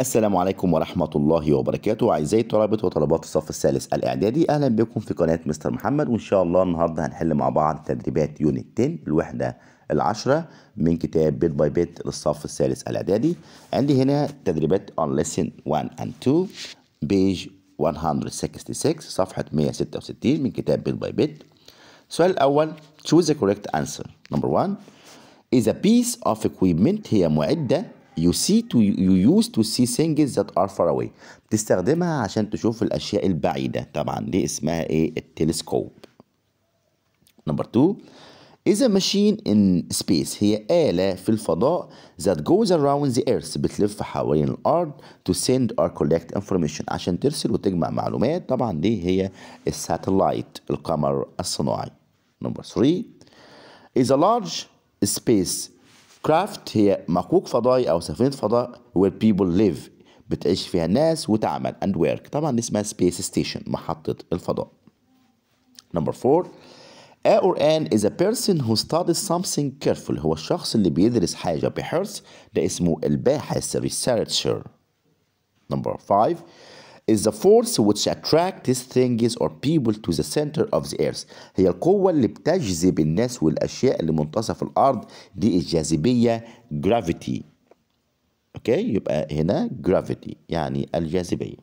السلام عليكم ورحمة الله وبركاته أعزائي طلاب وطلبات الصف الثالث الإعدادي أهلا بكم في قناة مستر محمد وإن شاء الله النهاردة هنحل مع بعض تدريبات يونت 10 الوحدة العشرة من كتاب بيت باي بيت للصف الثالث الإعدادي عندي هنا تدريبات on lesson 1 and 2 بيج 166 صفحة 166 من كتاب بيت باي بيت السؤال الأول choose the correct answer number 1 is a piece of equipment هي معدة You see to you used to see things that are far away بتستخدمها عشان تشوف الأشياء البعيدة طبعا دي اسمها ايه التلسكوب نمبر 2 is a machine in space هي آلة في الفضاء that goes around the earth بتلف حوالين الأرض to send or collect information عشان ترسل وتجمع معلومات طبعا دي هي الساتلايت القمر الصناعي نمبر 3 is a large space كرافت هي مكوك فضائي او سفينه فضاء وير بيبل ليف بتعيش فيها الناس وتعمل اند ويرك طبعا اسمها سبيس ستيشن محطه الفضاء نمبر 4 A or an is a person who studies something carefully هو الشخص اللي بيدرس حاجة بحرص ده اسمه الباحث researcher Number 5 is the force which attracts things or people to the center of the earth هي القوة اللي بتجذب الناس والأشياء لمنتصف الأرض دي الجاذبية gravity اوكي يبقى هنا gravity يعني الجاذبية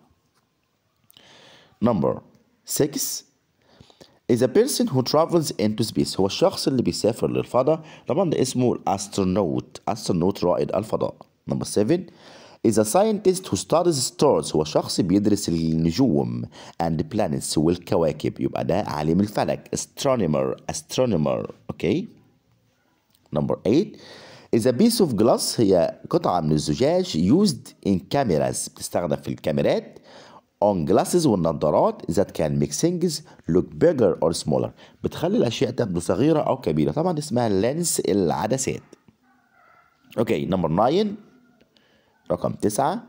number 6 is a person who travels into space هو الشخص اللي بيسافر للفضاء طبعا ده اسمه astronaut astronaut رائد الفضاء number 7 is a scientist who studies stars هو شخص بيدرس النجوم and planets والكواكب يبقى ده عالم الفلك astronomer astronomer okay number 8 is a piece of glass هي قطعة من الزجاج used in cameras بتستخدم في الكاميرات on glasses والنظارات that can make things look bigger or smaller بتخلي الأشياء تبدو صغيرة أو كبيرة طبعا اسمها lens العدسات okay number 9 رقم تسعة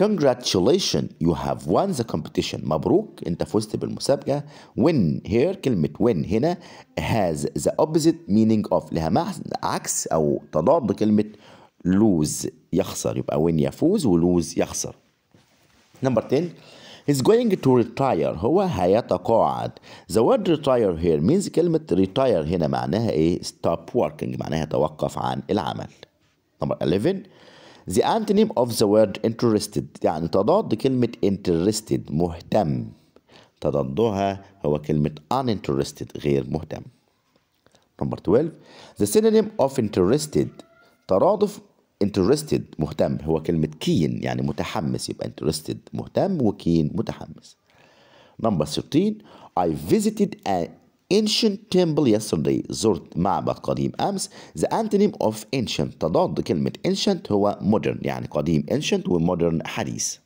congratulations you have won the competition مبروك انت فزت بالمسابقة win here كلمة win هنا has the opposite meaning of لها عكس او تضاد كلمة lose يخسر يبقى win يفوز ولوز يخسر نمبر 10 He's going to retire هو هيتقاعد The word retire here means كلمة retire هنا معناها ايه stop working معناها توقف عن العمل نمبر 11 the antonym of the word interested يعني تضاد كلمة interested مهتم تضادها هو كلمة uninterested غير مهتم نمبر 12 the synonym of interested ترادف interested مهتم هو كلمة keen يعني متحمس يبقى interested مهتم وكين متحمس نمبر 13 I visited ancient temple yesterday زرت معبد قديم أمس the antonym of ancient تضاد كلمة ancient هو modern يعني قديم ancient و modern حديث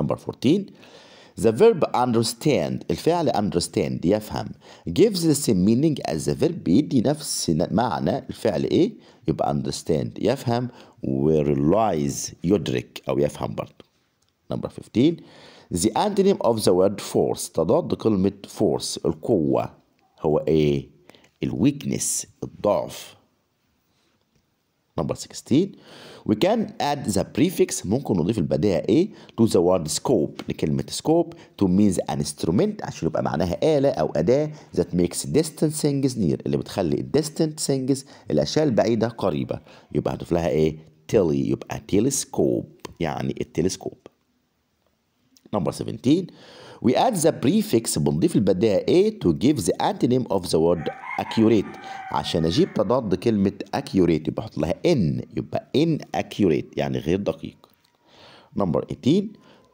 number 14 The verb understand الفعل understand يفهم gives the same meaning as the verb بيدي نفس معنى الفعل ايه يبقى understand يفهم و realize يدرك او يفهم برضه number 15 The antonym of the word force تضاد كلمة force القوة هو ايه؟ ال weakness الضعف number 16 we can add the prefix ممكن نضيف البداية ايه to the word scope لكلمة scope to means an instrument عشان يبقى معناها آلة أو أداة that makes distant things near اللي بتخلي distant things الأشياء البعيدة قريبة يبقى هنضيف لها ايه تيلي يبقى تيلسكوب يعني التلسكوب Number 17 We add the prefix بنضيف البداية a to give the antonym of the word accurate عشان أجيب تضاد كلمة accurate يبقى أحط لها in يبقى inaccurate يعني غير دقيق Number 18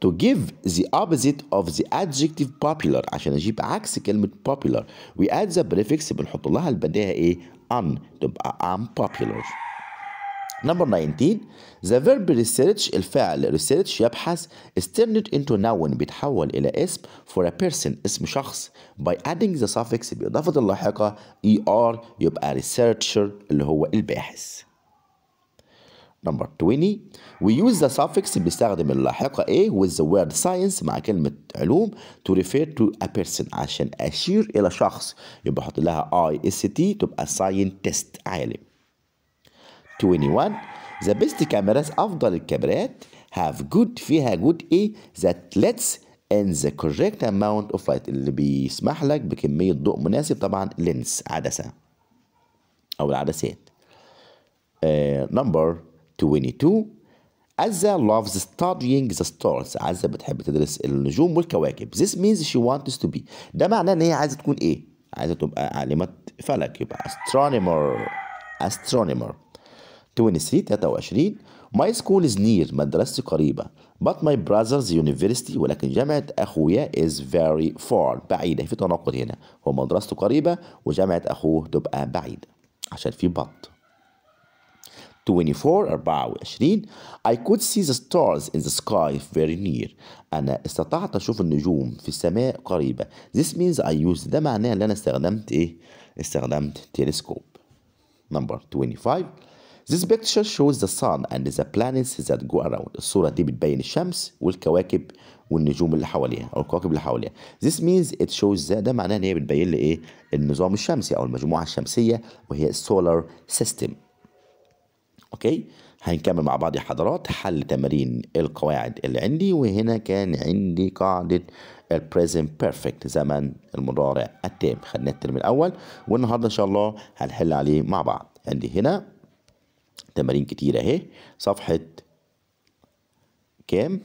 To give the opposite of the adjective popular عشان أجيب عكس كلمة popular We add the prefix بنحط لها البداية ايه un تبقى unpopular Number 19 The verb research الفعل research يبحث is turned into noun بيتحول إلى اسم for a person اسم شخص by adding the suffix بإضافة اللاحقة er يبقى researcher اللي هو الباحث Number 20 We use the suffix بيستخدم اللاحقة A with the word science مع كلمة علوم to refer to a person عشان أشير إلى شخص يبقى أحط لها I S T تبقى scientist عالم 21 The best cameras أفضل الكاميرات have good فيها good إيه that lets in the correct amount of light اللي بيسمح لك بكمية ضوء مناسب طبعا لينس عدسة أو العدسات uh, 22 عزة loves studying the stars عزة بتحب تدرس النجوم والكواكب this means she wants to be ده معناه ان هي عايزة تكون ايه عايزة تبقى عالمة فلك يبقى astronomer astronomer 23 23 ماي سكول از نير مدرستي قريبة but my brother's university ولكن جامعة أخويا is very far بعيدة في تناقض هنا هو مدرسته قريبة وجامعة أخوه تبقى بعيدة عشان في بط 24 24 I could see the stars in the sky very near أنا استطعت أشوف النجوم في السماء قريبة This means I used ده معناه إن أنا استخدمت إيه؟ استخدمت تلسكوب number 25 This picture shows the sun and the planets that go around. الصورة دي بتبين الشمس والكواكب والنجوم اللي حواليها أو الكواكب اللي حواليها. This means it shows that ده معناه إن هي بتبين لي إيه؟ النظام الشمسي أو المجموعة الشمسية وهي السولار سيستم. أوكي؟ هنكمل مع بعض يا حضرات حل تمارين القواعد اللي عندي وهنا كان عندي قاعدة البريزنت بيرفكت زمن المضارع التام خدناه الترم الأول والنهاردة إن شاء الله هنحل عليه مع بعض. عندي هنا تمارين كتيرة اهي صفحة كام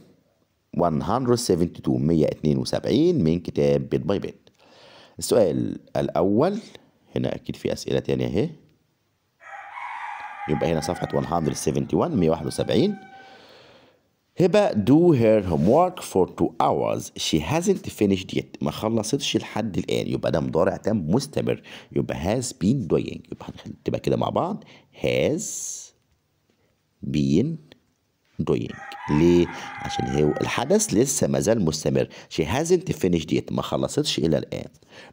172 172 من كتاب بيت باي بيت السؤال الأول هنا أكيد في أسئلة تانية أهي يبقى هنا صفحة 171 171 هبة do her homework for two hours she hasn't finished yet ما خلصتش لحد الآن يبقى ده مضارع تام مستمر يبقى has been doing يبقى هنكتبها كده مع بعض has been doing ليه؟ عشان هو الحدث لسه ما زال مستمر she hasn't finished yet ما خلصتش إلى الآن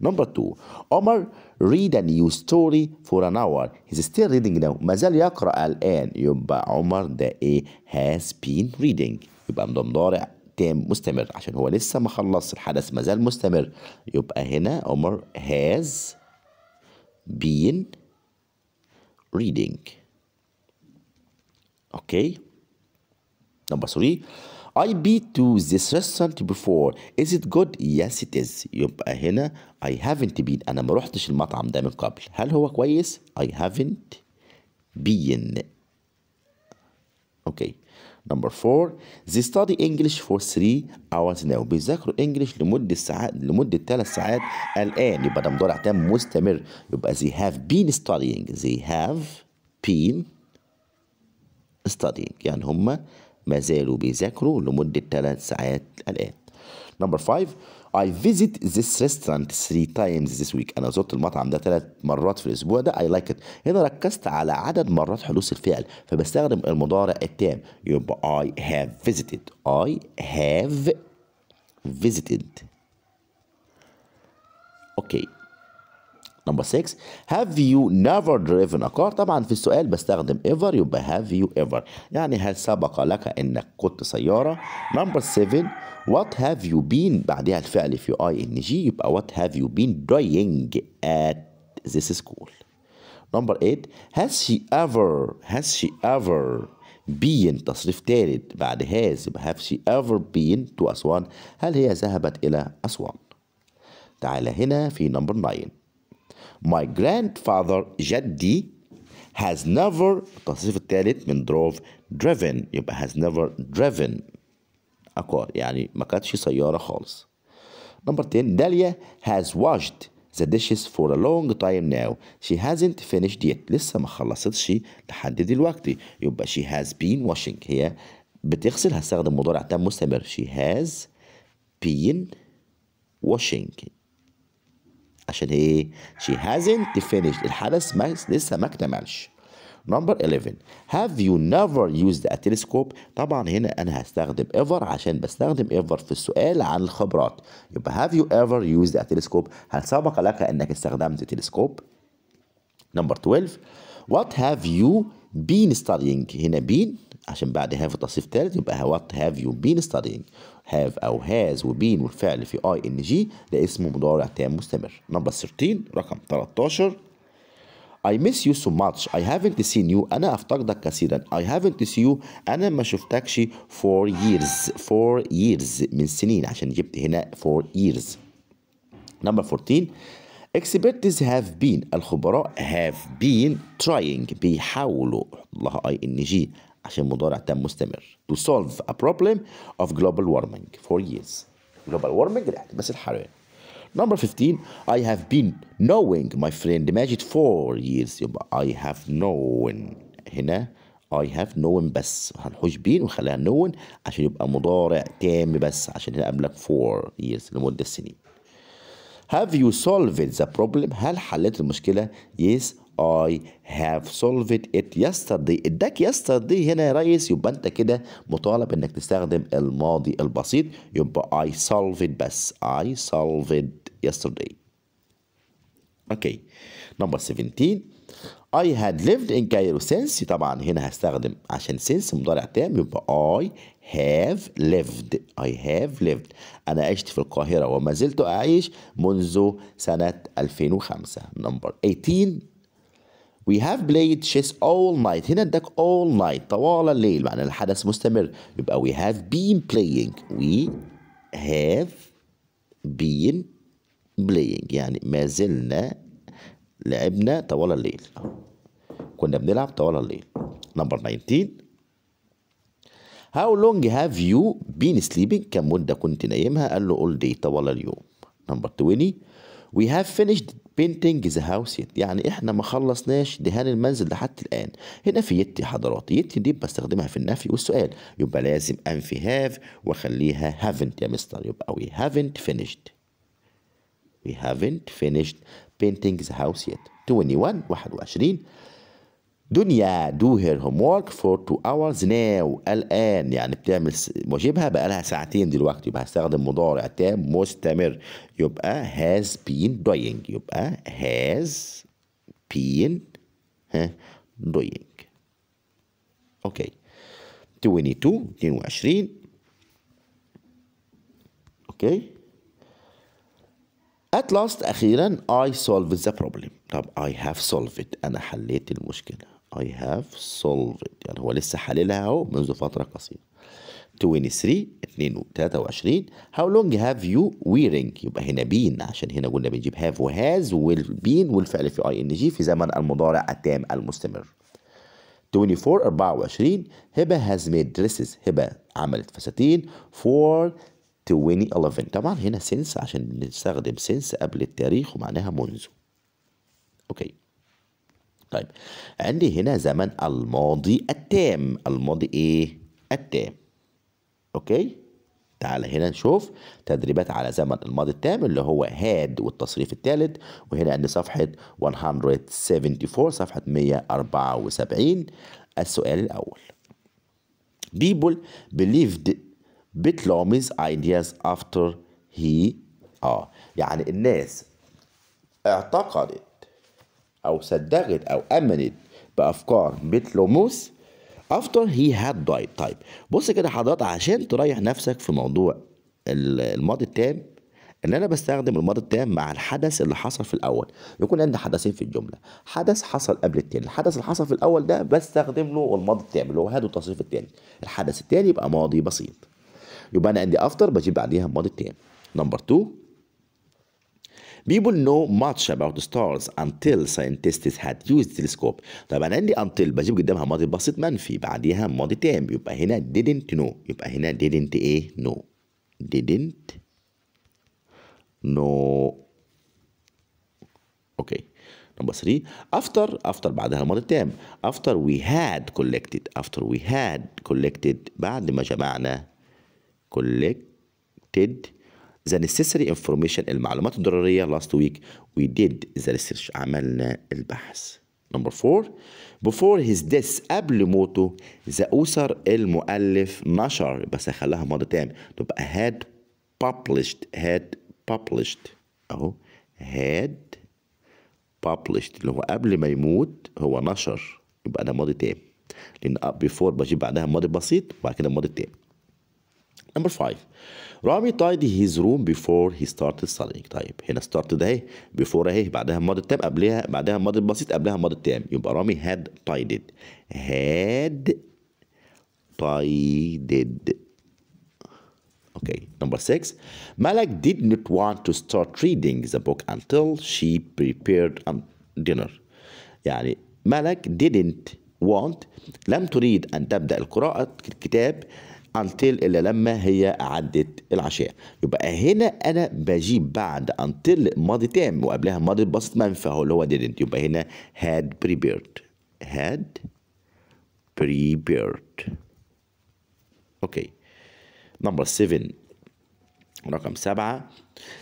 number two عمر read a new story for an hour he's still reading now ما زال يقرأ الآن يبقى عمر ده إيه has been reading يبقى مضارع ضارع تام مستمر عشان هو لسه ما خلص الحدث ما زال مستمر يبقى هنا عمر has been reading اوكي okay. Number three, I been to this restaurant before. Is it good? Yes it is. يبقى هنا I haven't been أنا ما روحتش المطعم ده من قبل. هل هو كويس؟ I haven't been. Okay. Number four, they study English for three hours now. بيذاكروا English لمدة ساعات لمدة ثلاث ساعات الآن. يبقى ده مضارع تام مستمر. يبقى they have been studying. They have been studying. يعني هما ما زالوا بيذاكروا لمدة ثلاث ساعات الآن نمبر 5 I visit this restaurant three times this week أنا زرت المطعم ده ثلاث مرات في الأسبوع ده I like it هنا ركزت على عدد مرات حدوث الفعل فبستخدم المضارع التام يبقى I have visited I have visited أوكي okay. نمبر 6 هاف يو نيفر دريفن ا كار طبعا في السؤال بستخدم ايفر يبقى هاف يو ايفر يعني هل سبق لك انك كنت سياره نمبر 7 وات هاف يو بين بعدها الفعل في اي ان جي يبقى وات هاف يو بين doing at this school نمبر 8 has she ever has she ever been تصريف ثالث بعد هاز يبقى have she ever been to أسوان هل هي ذهبت إلى أسوان تعال هنا في نمبر 9 My grandfather جدي has never التصريف الثالث من drove driven يبقى has never driven a car يعني ما كانتش سيارة خالص نمبر 10 داليا has washed the dishes for a long time now she hasn't finished yet لسه ما خلصتش لحد دلوقتي يبقى she has been washing هي بتغسل هستخدم مضارع تام مستمر she has been washing عشان ايه she hasn't finished ما لسه ما اكتملش نمبر 11 have you never used a telescope طبعا هنا انا هستخدم ever عشان بستخدم ever في السؤال عن الخبرات يبقى have you ever used a telescope هل سبق لك انك استخدمت تلسكوب نمبر 12 what have you been studying هنا been عشان بعد هاف التصريف الثالث يبقى وات هاف يو بين ستادينج هاف او هاز وبين والفعل في اي ان جي ده اسمه مضارع تام مستمر نمبر 13 رقم 13 I miss you so much I haven't seen you أنا أفتقدك كثيرا I haven't seen you أنا ما شفتكش for years for years من سنين عشان جبت هنا for years نمبر 14 experts have been الخبراء have been trying بيحاولوا الله اي ان جي عشان مضارع تام مستمر to solve a problem of global warming for years global warming الاحتباس الحراري Number 15 I have been knowing my friend Majid for years I have known هنا I have known بس هنحوش بين ونخليها known عشان يبقى مضارع تام بس عشان هنا قبلك for years لمدة سنين Have you solved the problem؟ هل حليت المشكلة؟ Yes I have solved it yesterday اداك yesterday هنا يا ريس يبقى انت كده مطالب انك تستخدم الماضي البسيط يبقى I solved بس I solved yesterday اوكي نمبر 17 I had lived in Cairo since طبعا هنا هستخدم عشان since مضارع تام يبقى I have lived I have lived أنا عشت في القاهرة وما زلت أعيش منذ سنة 2005 نمبر 18 We have played chess all night هنا اداك all night طوال الليل معنى الحدث مستمر يبقى we have been playing we have been playing يعني ما زلنا لعبنا طوال الليل كنا بنلعب طوال الليل Number 19 How long have you been sleeping كم مدة كنت نايمها قال له all day طوال اليوم Number 20 We have finished بينتنج ذا هاوس يعني احنا ما خلصناش دهان المنزل لحد الان هنا في يتي حضرات يتي دي بستخدمها في النفي والسؤال يبقى لازم انفي هاف واخليها هافنت يا مستر يبقى وي هافنت finished we haven't finished painting the house yet 21 21 دنيا دو هير هوم for فور تو اورز ناو الان يعني بتعمل واجبها بقى لها ساعتين دلوقتي يبقى هستخدم مضارع تام مستمر يبقى has been doing يبقى has been ها doing اوكي 22 22 اوكي At last أخيرا I solved the problem طب I have solved it أنا حليت المشكلة I have solved يعني هو لسه حللها اهو منذ فترة قصيرة 23 23 how long have you wearing يبقى هنا بين عشان هنا قلنا بنجيب have وهاز والبين والفعل في اي ان جي في زمن المضارع التام المستمر 24 24 هبه has made dresses هبه عملت فساتين for 2011 طبعا هنا since عشان بنستخدم since قبل التاريخ ومعناها منذ اوكي okay. طيب عندي هنا زمن الماضي التام الماضي ايه التام اوكي تعال هنا نشوف تدريبات على زمن الماضي التام اللي هو هاد والتصريف الثالث وهنا عندي صفحة 174 صفحة 174 السؤال الأول People believed Bitlomi's ideas after he آه يعني الناس اعتقدت أو صدقت أو آمنت بأفكار بتلوموس after he had died طيب بص كده حضرتك عشان تريح نفسك في موضوع الماضي التام ان انا بستخدم الماضي التام مع الحدث اللي حصل في الاول يكون عندي حدثين في الجمله حدث حصل قبل التاني الحدث اللي حصل في الاول ده بستخدم له الماضي التام اللي هو هذا التصريف التاني الحدث التاني يبقى ماضي بسيط يبقى انا عندي افتر بجيب بعديها الماضي التام نمبر 2 People know much about the stars until scientists had used telescope طبعا عندي until بجيب قدامها ماضي بسيط منفي بعديها ماضي تام يبقى هنا didn't know يبقى هنا didn't ايه know didn't know اوكي okay. number 3 after after بعدها الماضي التام after we had collected after we had collected بعد ما جمعنا collected the necessary information المعلومات الضرورية last week we did the research عملنا البحث number four before his death قبل موته the author المؤلف نشر بس خلاها ماضي تام تبقى had published had published اهو had published اللي هو قبل ما يموت هو نشر يبقى ده ماضي تام لان before بجيب بعدها ماضي بسيط وبعد كده ماضي تام number five رامي tied his room before he started studying طيب هنا started اهي before اهي بعدها الماضي التام قبلها بعدها الماضي البسيط قبلها الماضي التام يبقى رامي had tied it had tied it Okay, number six. Malak did not want to start reading the book until she prepared um, dinner. يعني مالك didn't want لم تريد أن تبدأ القراءة الكتاب until إلا لما هي عدت العشاء يبقى هنا أنا بجيب بعد until ماضي تام وقبلها ماضي بسط منفى هو اللي هو didn't يبقى هنا had prepared had prepared أوكي نمبر 7 رقم سبعة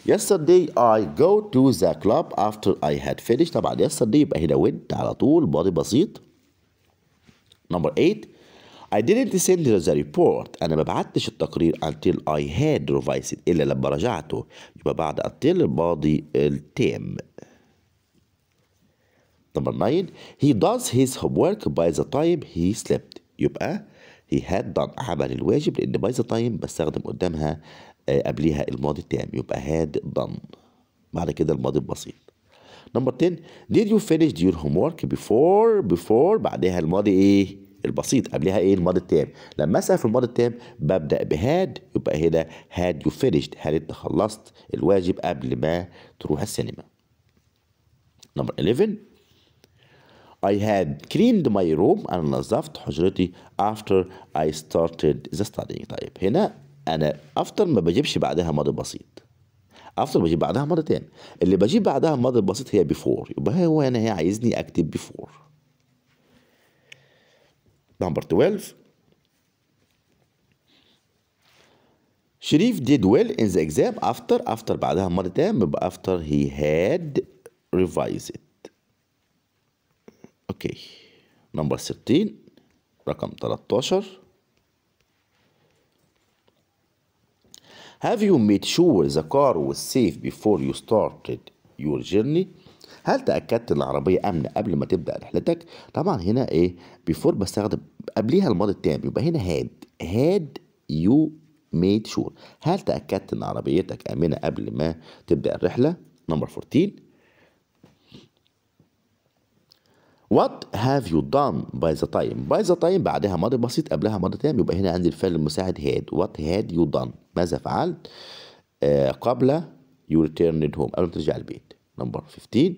yesterday I go to the club after I had finished طبعا yesterday يبقى هنا went على طول ماضي بسيط نمبر 8 I didn't send the report أنا ما بعتش التقرير until I had revised إلا لما رجعته يبقى بعد until الماضي التام نمبر 9 he does his homework by the time he slept يبقى he had done عمل الواجب لأن by the time بستخدم قدامها آه، قبليها الماضي التام يبقى had done بعد كده الماضي البسيط نمبر 10 did you finish your homework before before بعدها الماضي ايه البسيط قبلها ايه الماضي التام لما اسال في الماضي التام ببدا بهاد يبقى هنا هاد يو فينيشد هل انت خلصت الواجب قبل ما تروح السينما نمبر 11 I had cleaned my room أنا نظفت حجرتي after I started the studying طيب هنا أنا افتر ما بجيبش بعدها ماضي بسيط افتر بجيب بعدها ماضي تام اللي بجيب بعدها ماضي بسيط هي before يبقى هو انا هي عايزني أكتب before number 12. Sharif did well in the exam after after بعدها مرة after he had revised. Okay. Number 13 رقم 13 Have you made sure the car was safe before you started your journey? هل تاكدت ان العربيه امنه قبل ما تبدا رحلتك طبعا هنا ايه بيفور بستخدم قبليها الماضي التام يبقى هنا هاد هاد يو ميد شور هل تاكدت ان عربيتك امنه قبل ما تبدا الرحله نمبر 14 What have you done by the time؟ by the time بعدها ماضي بسيط قبلها ماضي تام يبقى هنا عندي الفعل المساعد had What had you done؟ ماذا فعلت؟ آه قبل you returned home قبل ما ترجع البيت نمبر 15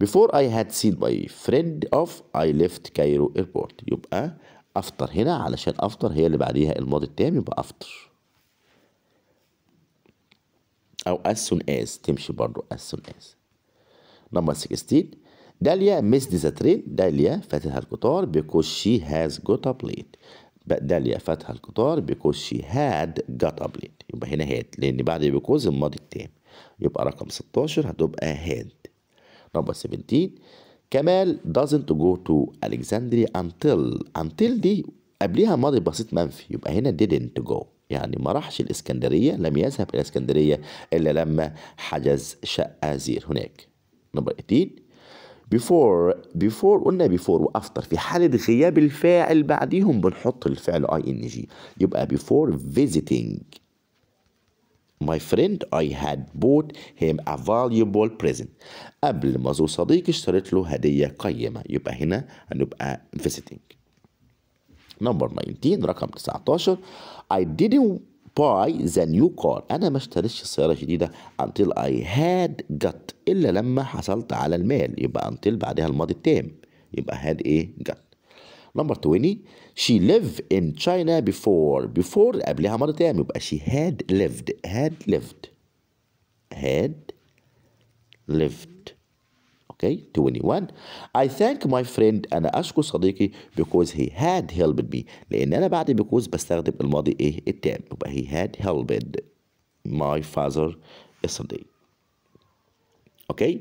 بيفور اي هاد سين باي فريند اوف اي ليفت كايرو ايربورت يبقى افطر هنا علشان افطر هي اللي بعديها الماضي التام يبقى افطر او as soon as تمشي برضو as soon as نمبر 16 داليا ميس ذا ترين داليا فاتها القطار because she has got up late داليا فاتها القطار because she had got up late يبقى هنا هات لان بعد because الماضي التام يبقى رقم 16 هتبقى هاد نمبر 17 كمال doesn't go to Alexandria until until دي قبليها ماضي بسيط منفي يبقى هنا didn't go يعني ما راحش الإسكندرية لم يذهب إلى إسكندرية إلا لما حجز شقة زير هناك نمبر 18 before before قلنا before وافتر في حالة غياب الفاعل بعديهم بنحط الفعل ing ان جي يبقى before visiting My friend I had bought him a valuable present قبل ما زو صديقي اشتريت له هدية قيمة يبقى هنا هنبقى visiting Number 19 رقم 19 I didn't buy the new car أنا ما اشتريتش سيارة جديدة until I had got إلا لما حصلت على المال يبقى until بعدها الماضي التام يبقى had إيه got نمبر 20 she lived in China before before قبلها مرة تاني يبقى she had lived had lived had lived okay 21 I thank my friend أنا أشكر صديقي because he had helped me لأن أنا بعد because بستخدم الماضي إيه التام يبقى he had helped my father yesterday اوكي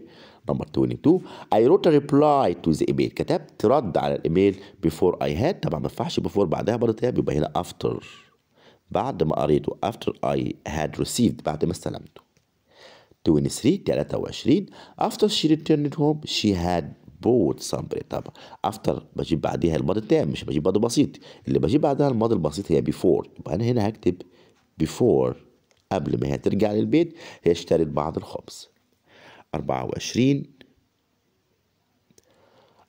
نمبر 22 اي wrote ريبلاي تو ذا ايميل كتبت رد على الايميل بيفور اي هاد طبعا ما ينفعش بيفور بعدها برضه هي بيبقى هنا افتر بعد ما قريته افتر اي هاد received بعد ما استلمته 23 23 after she returned home she had بوت سامبل طبعا افتر بجيب بعديها الماضي التام مش بجيب ماضي بسيط اللي بجيب بعدها الماضي البسيط هي بيفور يبقى انا هنا هكتب بيفور قبل ما هي ترجع للبيت هي اشترت بعض الخبز 24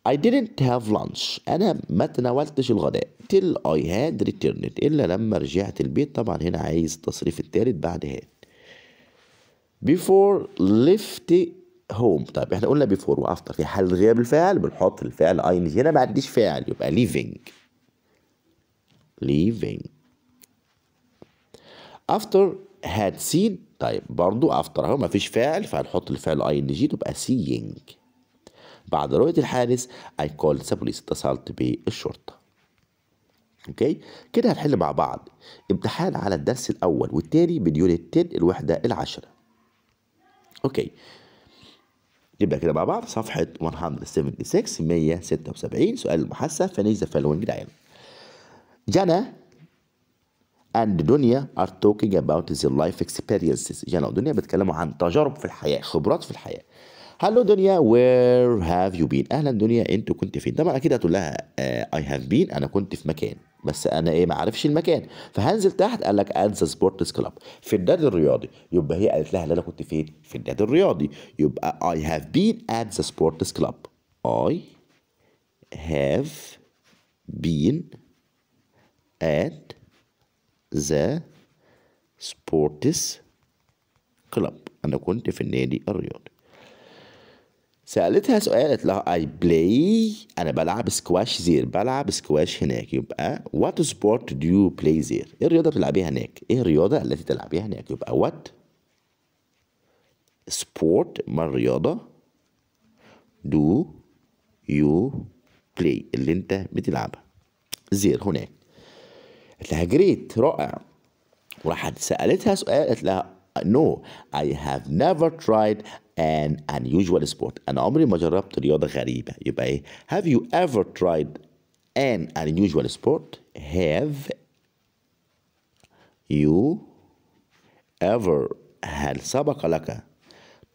I didn't have lunch أنا ما تناولتش الغداء till I had returned إلا لما رجعت البيت طبعا هنا عايز التصريف الثالث بعد هاد before left home طيب احنا قلنا before وافتر في حال غياب الفعل بنحط الفعل I هنا ما عنديش فعل يبقى leaving leaving after had seen طيب برضو افتر اهو مفيش فاعل فهنحط الفعل اي ان جي تبقى سيينج بعد رؤية الحادث اي كول ذا بوليس اتصلت بالشرطة اوكي كده هنحل مع بعض امتحان على الدرس الاول والتاني من يونت 10 الوحدة العشرة اوكي نبدأ كده مع بعض صفحة 176 176 سؤال المحاسة فنيز فالوينج دايل جانا and dunya are talking about their life experiences جنى ودنيا بيتكلموا عن تجارب في الحياة خبرات في الحياة هلو دنيا وير هاف يو بين اهلا دنيا انت كنت فين طبعا اكيد هتقول لها اي هاف بين انا كنت في مكان بس انا ايه ما عارفش المكان فهنزل تحت قال لك ات ذا سبورتس كلاب في النادي الرياضي يبقى هي قالت لها لا انا كنت فين في النادي الرياضي يبقى اي هاف بين ات ذا سبورتس كلاب اي هاف بين ات the sports club أنا كنت في النادي الرياضي سألتها سؤال قالت لها I play أنا بلعب سكواش زير بلعب سكواش هناك يبقى what sport do you play there إيه الرياضة بتلعبيها هناك إيه الرياضة التي تلعبيها هناك يبقى what sport ما الرياضة do you play اللي أنت بتلعبها زير هناك قالت لها جريت رائع وراحت سالتها سؤال قالت لها نو اي هاف نيفر ترايد an unusual sport انا عمري ما جربت رياضه غريبه يبقى ايه have you ever tried an unusual sport have you ever هل سبق لك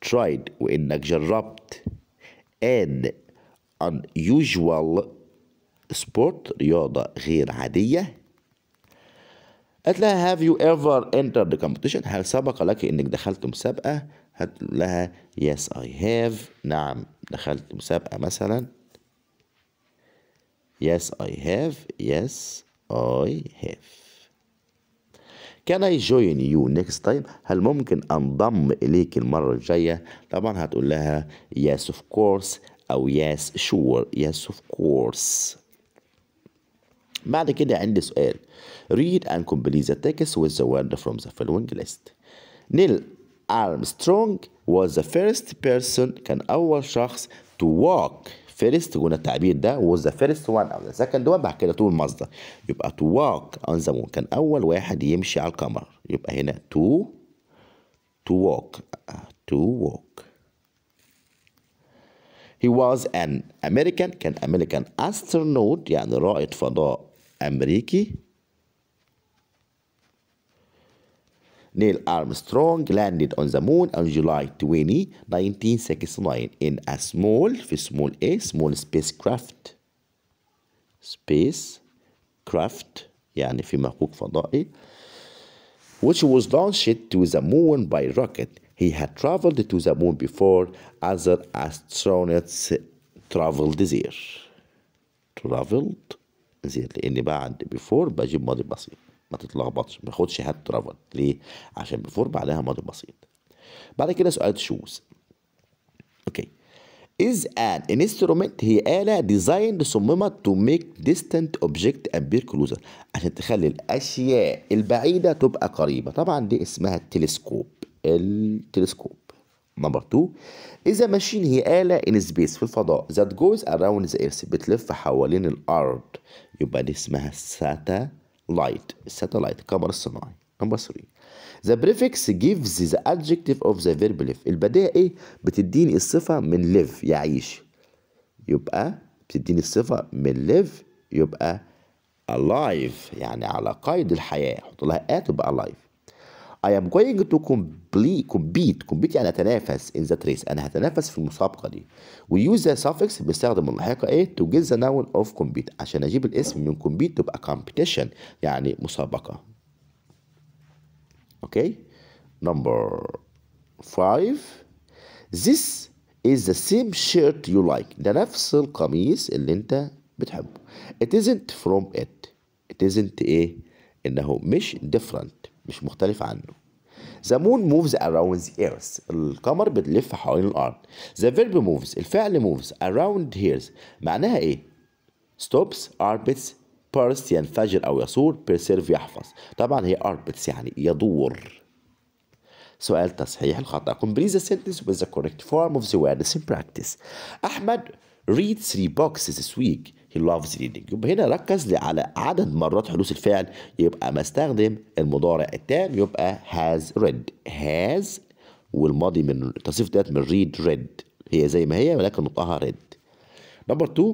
tried وإنك جربت ان unusual sport رياضة غير عادية قالت لها هاف يو ايفر انتر ذا كومبيتيشن هل سبق لك انك دخلت مسابقه؟ قالت لها يس اي هاف نعم دخلت مسابقه مثلا يس اي هاف يس اي هاف كان اي جوين يو نيكست تايم هل ممكن أنضم إليك المرة الجاية؟ طبعا هتقول لها yes of course أو يس شور يس اوف كورس بعد كده عندي سؤال read and complete the text with the word from the following list نيل أرمسترونج was the first person كان أول شخص to walk first قلنا التعبير ده was the first one أو the second one بعد كده طول مصدر يبقى to walk on the moon كان أول واحد يمشي على القمر يبقى هنا to to walk to walk He was an American كان American astronaut يعني رائد فضاء أمريكي Neil Armstrong landed on the moon on July 20, 1969 in a small, في small A, small spacecraft. Space craft يعني في مكوك فضائي which was launched to the moon by rocket. He had traveled to the moon before other astronauts traveled there. Traveled زير لان بعد بيفور بجيب ماضي بسيط ما تتلخبطش ما باخدش هات ترافل ليه عشان بيفور بعدها ماضي بسيط بعد كده سؤال شوز اوكي is an instrument هي آلة ديزايند صممت to make distant object appear closer عشان تخلي الأشياء البعيدة تبقى قريبة طبعا دي اسمها التلسكوب التلسكوب نمبر 2 إذا ماشين هي آلة in space في الفضاء that goes around the earth بتلف حوالين الأرض يبقى دي اسمها satellite الساتلايت القمر الصناعي نمبر 3 The prefix gives the adjective of the verb live البداية إيه؟ بتديني الصفة من live يعيش يبقى بتديني الصفة من live يبقى alive يعني على قيد الحياة حط لها آه تبقى alive I am going to complete, compete compete يعني أتنافس in that race أنا هتنافس في المسابقة دي we use the suffix بنستخدم اللاحقة إيه to get the noun of compete عشان أجيب الاسم من compete تبقى competition يعني مسابقة okay number five this is the same shirt you like ده نفس القميص اللي أنت بتحبه it isn't from it it isn't إيه إنه مش different مش مختلف عنه The moon moves around the earth القمر بتلف حوالين الأرض The verb moves الفعل moves around here معناها إيه؟ stops orbits burst ينفجر أو يصور preserve يحفظ طبعا هي orbits يعني يدور سؤال تصحيح الخطأ complete the sentence with the correct form of the words in practice أحمد read three boxes this week he loves reading يبقى هنا ركز لي على عدد مرات حدوث الفعل يبقى ما استخدم المضارع التام يبقى has read has والماضي من التصريف ديت من read read هي زي ما هي ولكن نطقها read نمبر 2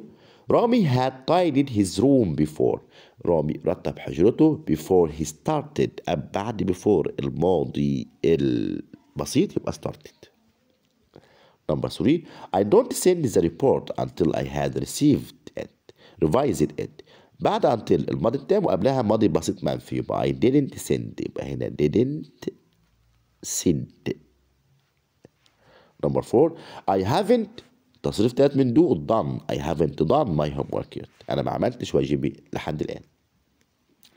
رامي had tidied his room before رامي رتب حجرته before he started بعد before الماضي البسيط يبقى started Number 3 I don't send the report until I had received revised it بعد until الماضي التام وقبلها ماضي بسيط منفي يبقى I didn't send يبقى هنا didn't send number four I haven't تصريف تلات من do done I haven't done my homework yet أنا ما عملتش واجبي لحد الآن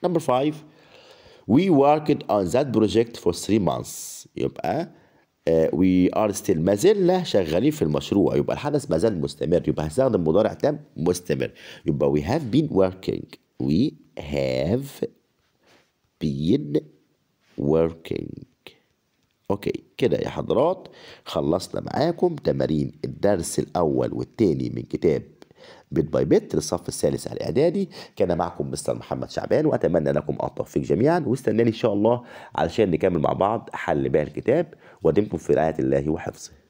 number five we worked on that project for three months يبقى وي ار ستيل ما زلنا شغالين في المشروع يبقى الحدث ما زال مستمر يبقى هستخدم مضارع تام مستمر يبقى وي هاف بين وركينج وي هاف بين وركينج اوكي كده يا حضرات خلصنا معاكم تمارين الدرس الاول والثاني من كتاب بيت باي بيت للصف الثالث الاعدادي كان معكم مستر محمد شعبان واتمنى لكم التوفيق جميعا واستناني ان شاء الله علشان نكمل مع بعض حل باقي الكتاب ودمتم في رعايه الله وحفظه